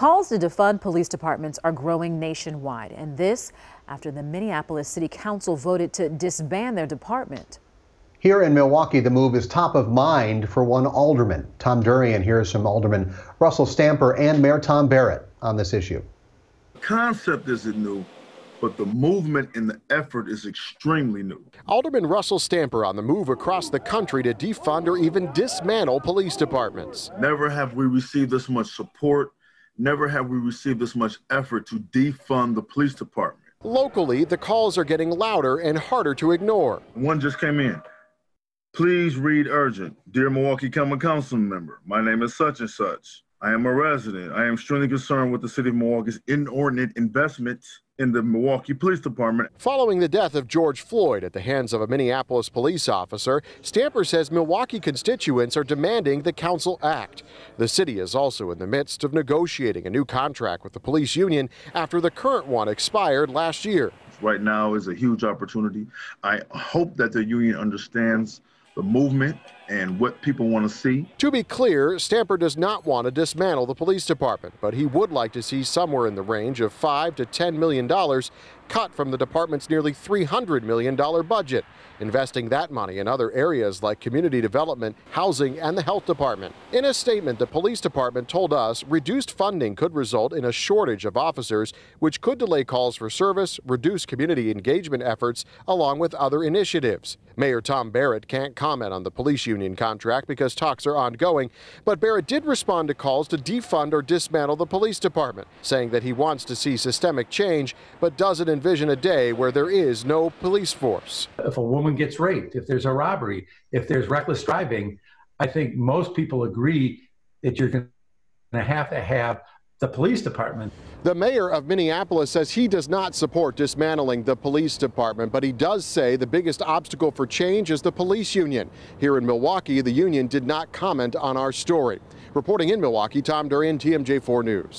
Calls to defund police departments are growing nationwide, and this after the Minneapolis City Council voted to disband their department. Here in Milwaukee, the move is top of mind for one alderman, Tom Durian. Here's from Alderman Russell Stamper and Mayor Tom Barrett on this issue. The concept isn't new, but the movement and the effort is extremely new. Alderman Russell Stamper on the move across the country to defund or even dismantle police departments. Never have we received this much support Never have we received this much effort to defund the police department. Locally, the calls are getting louder and harder to ignore. One just came in. Please read urgent. Dear Milwaukee Common Council member, my name is such and such. I am a resident. I am extremely concerned with the city of Milwaukee's inordinate investments in the Milwaukee Police Department. Following the death of George Floyd at the hands of a Minneapolis police officer, Stamper says Milwaukee constituents are demanding the council act. The city is also in the midst of negotiating a new contract with the police union after the current one expired last year. Right now is a huge opportunity. I hope that the union understands the movement and what people want to see. To be clear, Stamper does not want to dismantle the police department, but he would like to see somewhere in the range of five to ten million dollars cut from the department's nearly $300 million budget, investing that money in other areas like community development, housing, and the health department. In a statement, the police department told us reduced funding could result in a shortage of officers, which could delay calls for service, reduce community engagement efforts, along with other initiatives. Mayor Tom Barrett can't comment on the police union contract because talks are ongoing, but Barrett did respond to calls to defund or dismantle the police department, saying that he wants to see systemic change but doesn't envision a day where there is no police force. If a woman gets raped, if there's a robbery, if there's reckless driving, I think most people agree that you're going to have to have the police department. The mayor of Minneapolis says he does not support dismantling the police department, but he does say the biggest obstacle for change is the police union. Here in Milwaukee, the union did not comment on our story. Reporting in Milwaukee, Tom Durian, TMJ4 News.